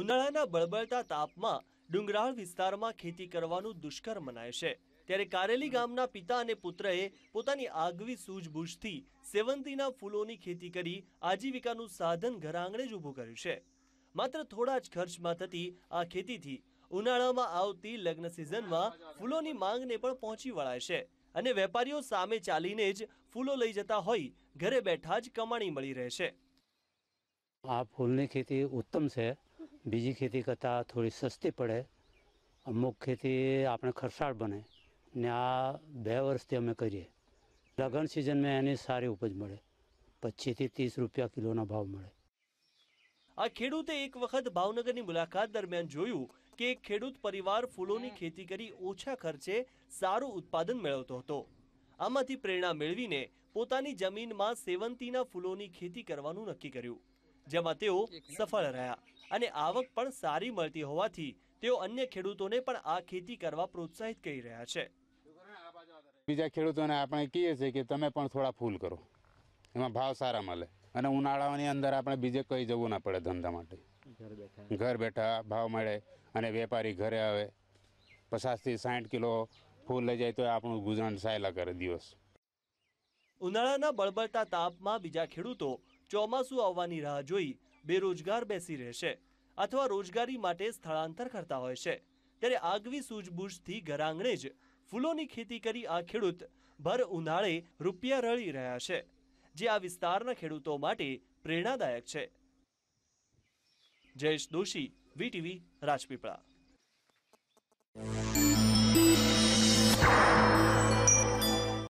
ઉનાળાના બળબળતા તાપમાં ડુંગરાળ વિસ્તારમાં ખેતી કરવાનું દુષ્કર મનાય છે ત્યારે કારેલી ગામના પિતા અને પુત્રએ પોતાની આગવી સૂઝબૂછથી સેવંતીના ફૂલોની ખેતી કરી આજીવિકાનું સાધન ઘર આંગણે જ ઊભું કર્યું છે માત્ર થોડા જ ખર્ચમાં થતી આ ખેતીથી ઉનાળામાં આવતી લગ્ન સિઝનમાં ફૂલોની માંગને પણ પહોંચી વળાય છે અને વેપારીઓ સામે ચાલીને જ ફૂલો લઈ જતા હોય ઘરે બેઠા જ કમાણી મળી રહે છે આ ફૂલની ખેતી ઉત્તમ છે બીજી ખેતી કરતાં થોડી સસ્તી પડે અમુક ખેતી આપણે ખરસાળ બને ને આ બે વર્ષથી અમે કરીએ લગન સિઝનમાં એની સારી ઉપજ મળે પચીસથી ત્રીસ રૂપિયા કિલોના ભાવ મળે આ ખેડૂતે એક વખત ભાવનગરની મુલાકાત દરમિયાન જોયું કે એક ખેડૂત પરિવાર ફૂલોની ખેતી કરી ઓછા ખર્ચે સારું ઉત્પાદન મેળવતો હતો આમાંથી પ્રેરણા મેળવીને પોતાની જમીનમાં સેવંતીના ફૂલોની ખેતી કરવાનું નક્કી કર્યું જેમાં તેઓ સફળ રહ્યા અને આવક પણ સારી મળતી હોવાથી તેઓ અન્ય ખેડૂતોને પણ આ ખેતી કરવા પ્રોત્સાહિત કરી રહ્યા છે બીજા ખેડૂતોને આપણે કહીએ છીએ કે તમે પણ થોડા ફૂલ કરો એમાં ભાવ સારા મળે અને ઉનાળાની અંદર આપણે બીજે કઈ જવું ના પડે ધંધા માટે ઘર બેઠા ભાવ મળે અને વેપારી ઘરે આવે પચાસથી સાઠ કિલો ફૂલ લઈ જાય તો આપણું ગુજરાન સાયલા કરે દિવસ ઉનાળાના બળબળતા તાપમાં બીજા ખેડૂતો ચોમાસું આવવાની રાહ જોઈ બેરોજગાર બેસી રહેશે અથવા રોજગારી માટે સ્થળાંતર કરતા હોય છે ત્યારે આગવી સૂઝબૂઝથી ઘરાંગણે જ ફૂલોની ખેતી કરી આ ખેડૂત ભર ઉનાળે રૂપિયા રળી રહ્યા છે જે આ વિસ્તારના ખેડૂતો માટે પ્રેરણાદાયક છે જયેશ દોશી વીટીવી રાજપીપળા